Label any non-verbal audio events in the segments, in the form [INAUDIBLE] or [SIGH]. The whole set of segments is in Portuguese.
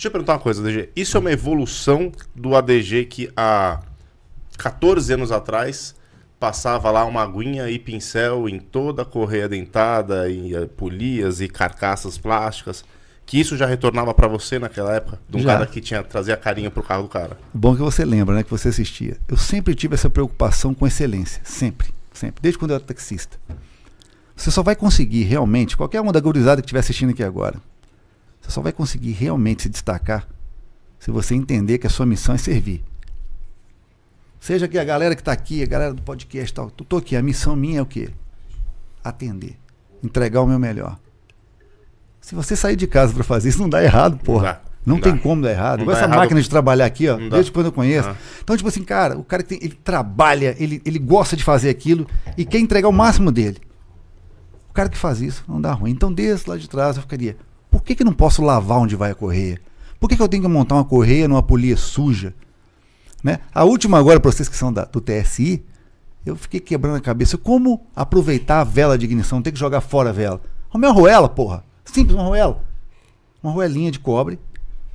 Deixa eu perguntar uma coisa, ADG. Isso é uma evolução do ADG que há 14 anos atrás passava lá uma aguinha e pincel em toda a correia dentada, e eh, polias e carcaças plásticas. Que isso já retornava para você naquela época? De um já. cara que tinha trazia carinho pro carro do cara. Bom que você lembra, né? Que você assistia. Eu sempre tive essa preocupação com excelência. Sempre, sempre. Desde quando eu era taxista. Você só vai conseguir realmente, qualquer um da gurizada que estiver assistindo aqui agora, você só vai conseguir realmente se destacar se você entender que a sua missão é servir. Seja que a galera que está aqui, a galera do podcast tal, tô aqui, a missão minha é o quê? Atender, entregar o meu melhor. Se você sair de casa para fazer isso, não dá errado, porra. Não, não tem dá. como dar errado. Igual essa errado. máquina de trabalhar aqui, ó, desde quando eu conheço. Então, tipo assim, cara, o cara tem, ele trabalha, ele, ele gosta de fazer aquilo e quer entregar o máximo dele. O cara que faz isso não dá ruim. Então, desde lá de trás, eu ficaria, por que, que não posso lavar onde vai a correia? Por que, que eu tenho que montar uma correia numa polia suja? Né? A última agora, para vocês que são da, do TSI, eu fiquei quebrando a cabeça. Como aproveitar a vela de ignição? Não tem que jogar fora a vela. Arrumei uma roela, porra. Simples, uma roela. Uma roelinha de cobre.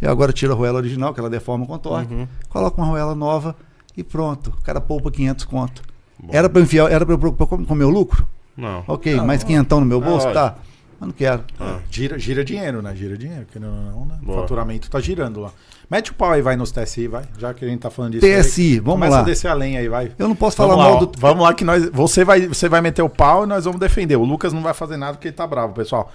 Eu agora tiro a roela original, que ela deforma o contorno. Uhum. Coloco uma roela nova e pronto. O cara poupa 500 conto. Bom. Era para enfiar, era para eu comer meu lucro? Não. Ok, não, mais não. quinhentão no meu bolso? É tá. Mas não quero. Ah. Gira, gira dinheiro, né? Gira dinheiro, não, né? O faturamento tá girando lá. Mete o pau aí, vai nos TSI, vai. Já que a gente tá falando disso. TSI, aí, vamos lá. Começa a descer além lenha aí, vai. Eu não posso vamos falar lá, mal do. vamos lá que nós. Você vai, você vai meter o pau e nós vamos defender. O Lucas não vai fazer nada porque ele tá bravo, pessoal.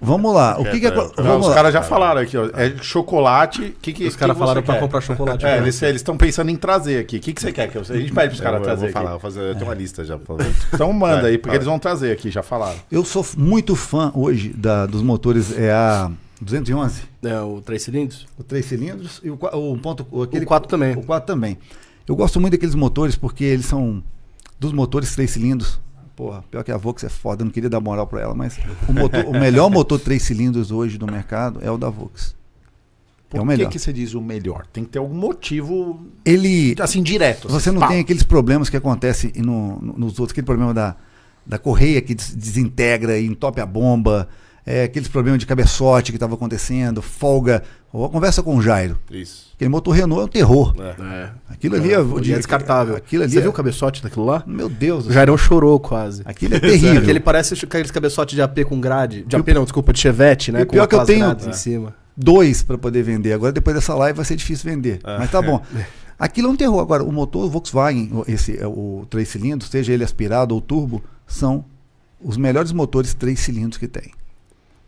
Vamos lá. O é, que, é, que é, não, Os caras já falaram aqui, ó. É chocolate. Que que, os caras falaram para comprar chocolate. É, né? eles estão pensando em trazer aqui. O que, que você quer? Que a gente pede pros os caras trazer. Eu vou falar, vou fazer, eu tenho uma lista já. [LAUGHS] Então manda aí, porque fala. eles vão trazer aqui, já falaram. Eu sou muito fã hoje da, dos motores é a 211. É, o 3 cilindros? O 3 cilindros e o, o ponto. Aquele, o 4 também. O 4 também. Eu gosto muito daqueles motores porque eles são. Dos motores 3 cilindros, Porra, pior que a Vox é foda, eu não queria dar moral para ela, mas o, motor, o melhor motor três cilindros hoje do mercado é o da Vox. É Por é o melhor. que, que você diz o melhor? Tem que ter algum motivo ele assim direto. Você assim, não pá. tem aqueles problemas que acontecem no, no, nos outros, aquele problema da, da correia que des desintegra e entope a bomba é, aqueles problemas de cabeçote que estava acontecendo, folga. conversa com o Jairo. Isso. Aquele motor Renault é um terror. É. é. Aquilo ali é, de, é descartável. Aquilo ali Você é viu o cabeçote daquilo lá? Meu Deus. O Jairão chorou quase. Aquilo é terrível. Aquele parece aqueles cabeçotes de AP com grade. De AP não, desculpa, de Chevette, né? E com pior é que eu tenho em cima. dois para poder vender. Agora depois dessa live vai ser difícil vender. Mas tá bom. [LAUGHS] Aquilo é um terror. Agora, o motor Volkswagen, esse, o três cilindros, seja ele aspirado ou turbo, são os melhores motores três cilindros que tem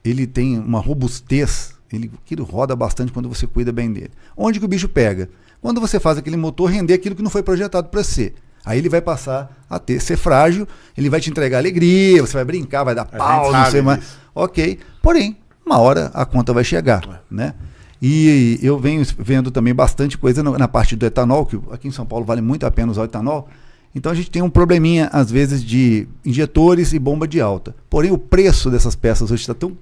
ele tem uma robustez, ele, aquilo roda bastante quando você cuida bem dele. Onde que o bicho pega? Quando você faz aquele motor render aquilo que não foi projetado para ser. Aí ele vai passar a ter, ser frágil, ele vai te entregar alegria, você vai brincar, vai dar pau, não sei mais. Ok. Porém, uma hora a conta vai chegar, é. né? E eu venho vendo também bastante coisa na parte do etanol, que aqui em São Paulo vale muito a pena usar o etanol. Então a gente tem um probleminha, às vezes, de injetores e bomba de alta. Porém, o preço dessas peças hoje está tão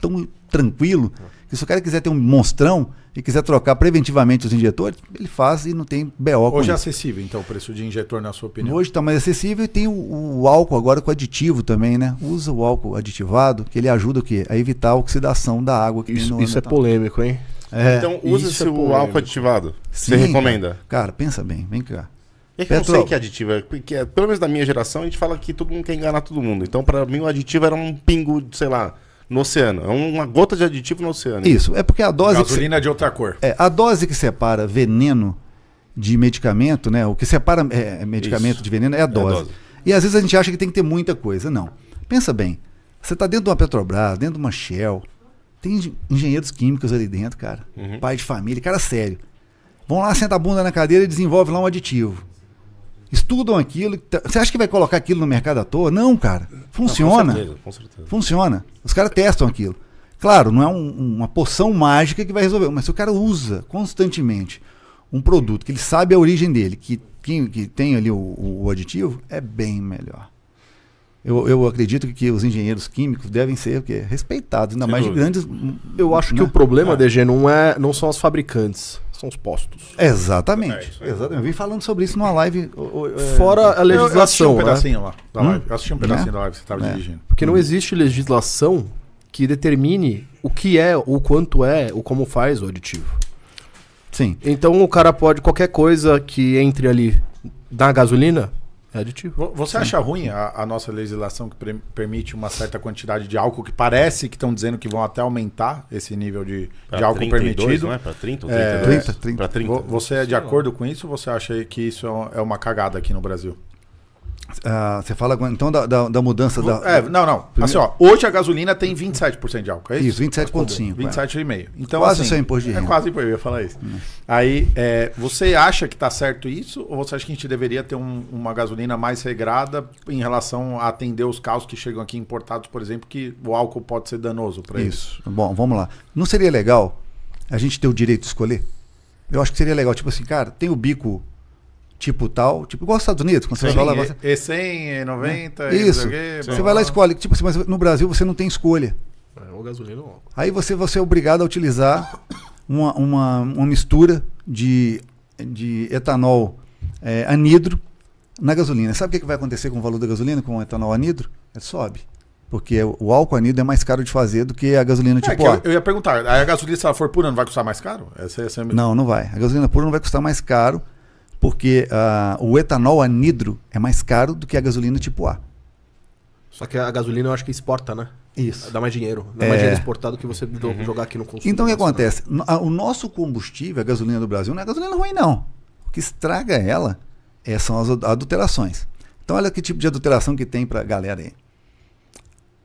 tão tranquilo que se o cara quiser ter um monstrão e quiser trocar preventivamente os injetores, ele faz e não tem BO. Hoje é isso. acessível, então, o preço de injetor, na sua opinião? Hoje está mais acessível e tem o, o, álcool agora com aditivo também, né? Usa o álcool aditivado, que ele ajuda o quê? A evitar a oxidação da água que Isso, isso é polêmico, hein? É, então usa-se é o álcool aditivado. Sim, Você recomenda? Cara, pensa bem, vem cá. É que eu não sei que aditivo, é, porque, pelo menos da minha geração, a gente fala que todo mundo quer enganar todo mundo. Então, para mim, o aditivo era um pingo, sei lá, no oceano. É uma gota de aditivo no oceano. Isso, é porque a dose. Gasolina se... de outra cor. É, a dose que separa veneno de medicamento, né? O que separa é, é medicamento Isso. de veneno é a, é a, dose. E às vezes a gente acha que tem que ter muita coisa. Não. Pensa bem. Você está dentro de uma Petrobras, dentro de uma Shell. Tem engenheiros químicos ali dentro, cara. Uhum. Pai de família, cara sério. Vão lá, senta a bunda na cadeira e desenvolve lá um aditivo estudam aquilo. Tá, você acha que vai colocar aquilo no mercado à toa? Não, cara. Funciona. Não, com, certeza, com certeza. Funciona. Os caras testam aquilo. Claro, não é um, uma poção mágica que vai resolver, mas se o cara usa constantemente um produto que ele sabe a origem dele, que, que, que tem ali o, o, aditivo, é bem melhor. Eu, eu acredito que os engenheiros químicos devem ser o quê? respeitados, ainda mais de grandes. Eu acho né? que o problema, é. DG, não, é, não são os fabricantes são os postos. Exatamente. É exatamente. Eu vim falando sobre isso numa live. É, Fora a legislação. Né? Tá hum? Eu, assisti um pedacinho né? lá da live. Eu assisti um pedacinho é? da live que você estava é. dirigindo. Porque não hum. existe legislação que determine o que é, o quanto é, o como faz o aditivo. Sim. Então o cara pode, qualquer coisa que entre ali na gasolina, é aditivo. Você acha ruim a, a, nossa legislação que permite uma certa quantidade de álcool que parece que estão dizendo que vão até aumentar esse nível de, de álcool 32, permitido? Não é? Para 30 É, 30, 30. 30. Você é de acordo com isso ou você acha que isso é, é uma cagada aqui no Brasil? Ah, você fala então da, da, da mudança da. É, não, não. Assim, ó, hoje a gasolina tem 27% de álcool, é isso? Isso, 27,5%. 27,5%. É. Então, quase assim, seu imposto de renda. É quase imposto, eu ia falar isso. Hum. Aí, é, você acha que está certo isso? Ou você acha que a gente deveria ter um, uma gasolina mais regrada em relação a atender os carros que chegam aqui importados, por exemplo, que o álcool pode ser danoso para eles? Isso. Bom, vamos lá. Não seria legal a gente ter o direito de escolher? Eu acho que seria legal, tipo assim, cara, tem o bico tipo tal, tipo igual os Estados Unidos, quando Sim, é é né? é você vai lá. Você... E 100, e 90, né? Isso. E você vai lá e escolhe. Tipo assim, mas no Brasil você não tem escolha. É, ou gasolina ou álcool. Aí você, você é obrigado a utilizar uma, uma, uma mistura de, de etanol é, anidro na gasolina. Sabe o que, que vai acontecer com o valor da gasolina com o etanol anidro? É, sobe. Porque o álcool anidro é mais caro de fazer do que a gasolina é, tipo A. Eu, ia perguntar, a gasolina, se ela for pura, não vai custar mais caro? Essa, essa é a... Não, não vai. A gasolina pura não vai custar mais caro porque uh, o etanol anidro é mais caro do que a gasolina tipo A. Só que a gasolina eu acho que exporta, né? Isso. Dá mais dinheiro. Dá é... mais dinheiro é. exportado que você uhum. jogar aqui no consumo. Então o que acontece? O nosso combustível, a gasolina do Brasil, não é gasolina ruim, não. O que estraga ela é, são as adulterações. Então olha que tipo de adulteração que tem para galera aí.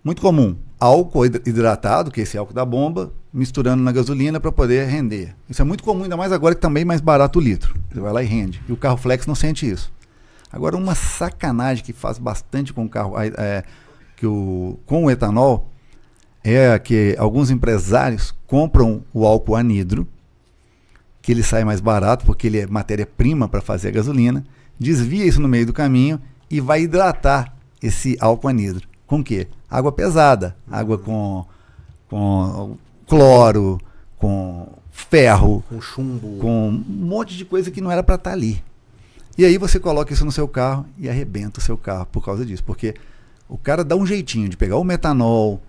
Muito comum. Álcool hidratado, que é esse álcool da bomba, misturando na gasolina para poder render. Isso é muito comum, ainda mais agora que também tá é mais barato o litro. Você vai lá e rende. E o carro flex não sente isso. Agora, uma sacanagem que faz bastante com o carro, é, que o, com o etanol, é que alguns empresários compram o álcool anidro, que ele sai mais barato porque ele é matéria-prima para fazer a gasolina, desvia isso no meio do caminho e vai hidratar esse álcool anidro. Com o quê? Água pesada, água com, com cloro, com ferro, com chumbo, com um monte de coisa que não era para estar tá ali. E aí você coloca isso no seu carro e arrebenta o seu carro por causa disso, porque o cara dá um jeitinho de pegar o metanol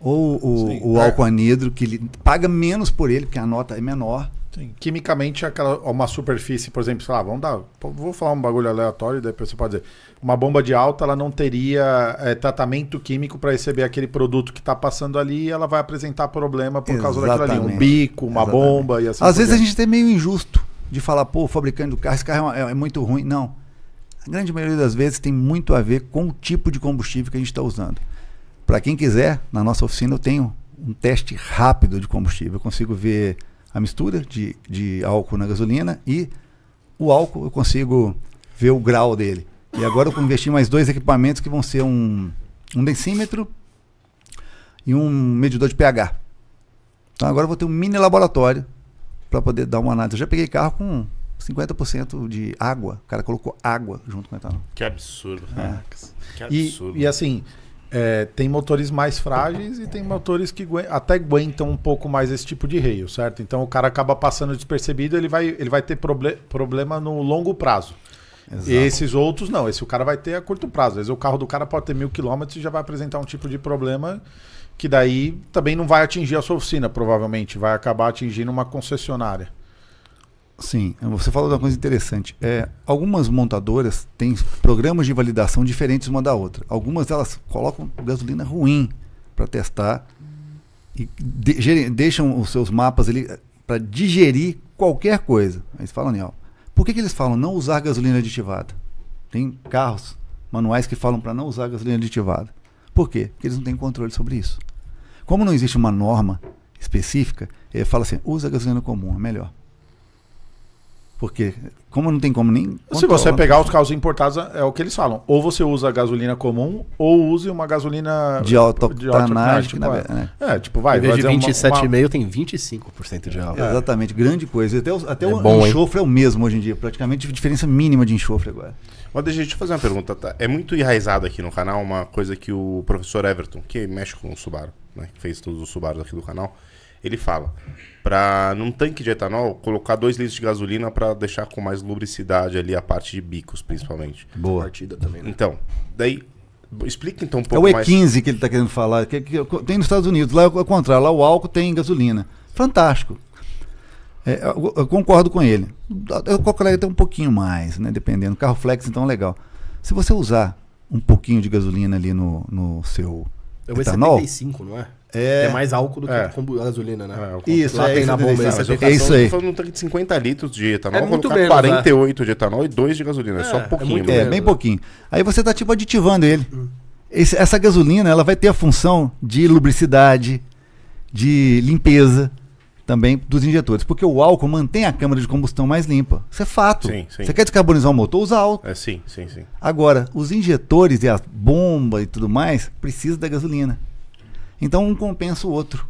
ou o, Sim, o é. álcool anidro que ele paga menos por ele, porque a nota é menor, Sim. Quimicamente, aquela, uma superfície, por exemplo, sei lá, vamos dar. Vou falar um bagulho aleatório, daí você pode dizer. Uma bomba de alta, ela não teria é, tratamento químico para receber aquele produto que está passando ali e ela vai apresentar problema por Exatamente. causa daquilo ali. Um bico, uma Exatamente. bomba e assim. Às vezes a gente é meio injusto de falar, pô, o fabricante do carro, esse carro é, é, é muito ruim. Não. A grande maioria das vezes tem muito a ver com o tipo de combustível que a gente está usando. Para quem quiser, na nossa oficina eu tenho um teste rápido de combustível. Eu consigo ver a mistura de, de álcool na gasolina e o álcool eu consigo ver o grau dele. E agora eu vou investir mais dois equipamentos que vão ser um, um densímetro e um medidor de pH. Então agora eu vou ter um mini laboratório para poder dar uma análise. Eu já peguei carro com 50% de água. O cara colocou água junto com o etanol. Que absurdo. É. Que absurdo. E, e assim, é, tem motores mais frágeis e tem motores que até aguentam um pouco mais esse tipo de reio, certo? Então o cara acaba passando despercebido, ele vai, ele vai ter proble problema no longo prazo. Exato. E esses outros não, esse o cara vai ter a curto prazo. Às vezes o carro do cara pode ter mil quilômetros e já vai apresentar um tipo de problema que daí também não vai atingir a sua oficina, provavelmente, vai acabar atingindo uma concessionária. Sim, você falou de uma coisa interessante. É, algumas montadoras têm programas de validação diferentes uma da outra. Algumas elas colocam gasolina ruim para testar e de, deixam os seus mapas ali eh, para digerir qualquer coisa. Eles falam, ó, por que, que eles falam não usar gasolina aditivada? Tem carros manuais que falam para não usar gasolina aditivada. Por quê? Porque eles não têm controle sobre isso. Como não existe uma norma específica, ele fala assim, usa gasolina comum, é melhor. Porque, como não tem como nem. Se você pegar os carros importados, é o que eles falam. Ou você usa gasolina comum, ou use uma gasolina. De alta octanagem. Tipo, é. é. é, tipo, vai. Em vez de 27,5, uma... tem 25% de álcool. É. Exatamente, grande coisa. Até, o, até é o bom, enxofre hein? é o mesmo hoje em dia, praticamente diferença mínima de enxofre agora. Mas deixa eu fazer uma pergunta. Tá? É muito enraizado aqui no canal uma coisa que o professor Everton, que mexe com o Subaru, né, que fez todos os Subarus aqui do canal ele fala, para num tanque de etanol, colocar 2 litros de gasolina para deixar com mais lubricidade ali a parte de bicos, principalmente. Boa. Partida também, né? Então, daí Explica então um é pouco mais. É o E15 mais. que ele está querendo falar. Que, que, tem nos Estados Unidos, lá ao é é contrário, lá o álcool tem gasolina. Fantástico. É, eu, eu, concordo com ele. Eu colega até um pouquinho mais, né? Dependendo. Carro flex, então, legal. Se você usar um pouquinho de gasolina ali no, no seu eu etanol... É 75, não é? É, é mais álcool do que é. gasolina, né? É, isso, lá é, tem na é bomba isso, né? é isso, tá é isso aí. falando um tanque de 50 litros de etanol, é muito menos, 48 né? de etanol e 2 de gasolina, é, só um é, pouquinho. Né? É, bem né? pouquinho. Aí você tá tipo aditivando ele. Hum. Esse, essa gasolina, ela vai ter a função de lubricidade, de limpeza também dos injetores, porque o álcool mantém a câmara de combustão mais limpa. Isso é fato. Sim, sim. Você quer descarbonizar o motor, usa álcool. É, sim, sim, sim. Agora, os injetores e a bomba e tudo mais precisa da gasolina. Então um compensa o outro.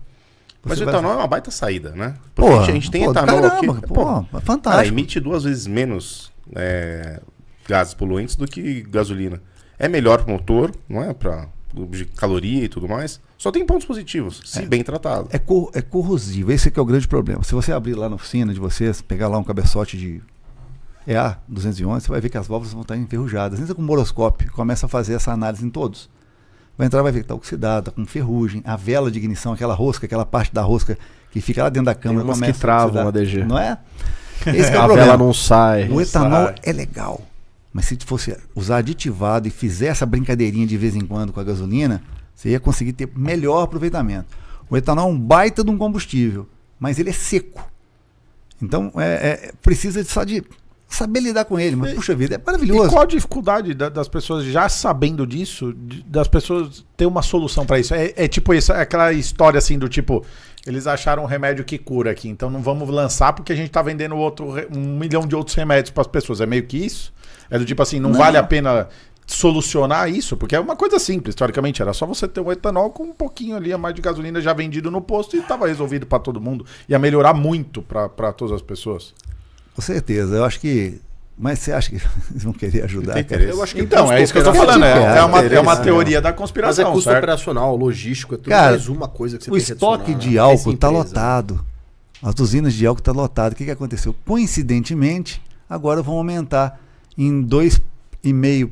Você Mas o etanol vai... é uma baita saída, né? Porque porra, a gente tem pô, etanol caramba, aqui. Pô, pô, fantástico. emite duas vezes menos é, gases poluentes do que gasolina. É melhor para o motor, não é? Para caloria e tudo mais. Só tem pontos positivos, se é, bem tratado. É, cor, é corrosivo, esse que é o grande problema. Se você abrir lá na oficina de vocês, pegar lá um cabeçote de EA 211, você vai ver que as válvulas vão estar enferrujadas. Entra com um boroscópio, começa a fazer essa análise em todos. Vai entrar, vai ver que está oxidado, está com ferrugem, a vela de ignição, aquela rosca, aquela parte da rosca que fica lá dentro da câmara. Tem umas que travam a DG. Não é? [LAUGHS] Esse é, é o a problema. vela não sai. O etanol sai. é legal, mas se fosse usar aditivado e fizer essa brincadeirinha de vez em quando com a gasolina, você ia conseguir ter melhor aproveitamento. O etanol é um baita de um combustível, mas ele é seco. Então, é, é precisa de, só de saber lidar com ele. Mas, puxa vida, é maravilhoso. E qual a dificuldade da, das pessoas já sabendo disso, de, das pessoas ter uma solução para isso? É, é, tipo isso, é aquela história assim do tipo, eles acharam um remédio que cura aqui, então não vamos lançar porque a gente está vendendo outro, um milhão de outros remédios para as pessoas. É meio que isso? É do tipo assim, não, não. vale a pena solucionar isso, porque é uma coisa simples, historicamente era só você ter um etanol com um pouquinho ali a mais de gasolina já vendido no posto e estava resolvido para todo mundo. Ia melhorar muito para todas as pessoas. Com certeza. Eu acho que mas você acha que [LAUGHS] eles vão querer ajudar? Eu acho que então, é isso que eu estou falando. É, é, uma, é uma né? teoria da conspiração. Mas é custo certo? operacional, logístico, é tudo Cara, mais uma coisa que você o tem que O estoque de né? álcool está lotado. As usinas de álcool estão tá lotadas. O que, que aconteceu? Coincidentemente, agora vão aumentar em 2,5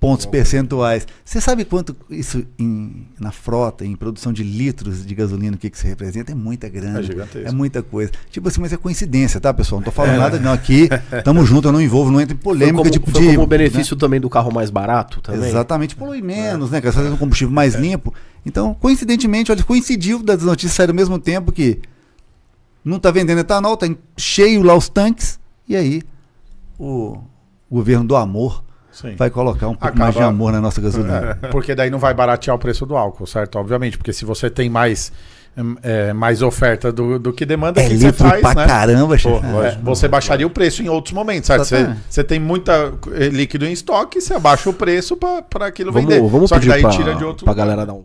pontos percentuais. Você sabe quanto isso em, na frota, em produção de litros de gasolina, o que, que isso representa? É muita grande É gigantesco. É muita coisa. Tipo assim, mas é coincidência, tá, pessoal? Não tô falando é. nada, não. Aqui, [LAUGHS] tamo junto, eu não envolvo, não entro em polêmica foi como, de. Foi tipo como o né? benefício né? também do carro mais barato também. Exatamente, polui é. menos, é. né? Cara, um tá combustível mais é. limpo. Então, coincidentemente, olha, coincidiu das notícias sair ao mesmo tempo que não tá vendendo etanol, tá cheio lá os tanques, e aí o governo do amor Sim. vai colocar um pouco Acaba... mais de amor na nossa gasolina. É, porque daí não vai baratear o preço do álcool, certo? Obviamente, porque se você tem mais. Hum, é, mais oferta do, do que demanda é que você faz, pra né? caramba, Pô, é. Você baixaria o preço em outros momentos, certo? Você, você, tem muita eh, líquido em estoque, você abaixa o preço para aquilo vamos, vender. Vamos Só pedir que daí pra, tira de outro. Pra galera dar um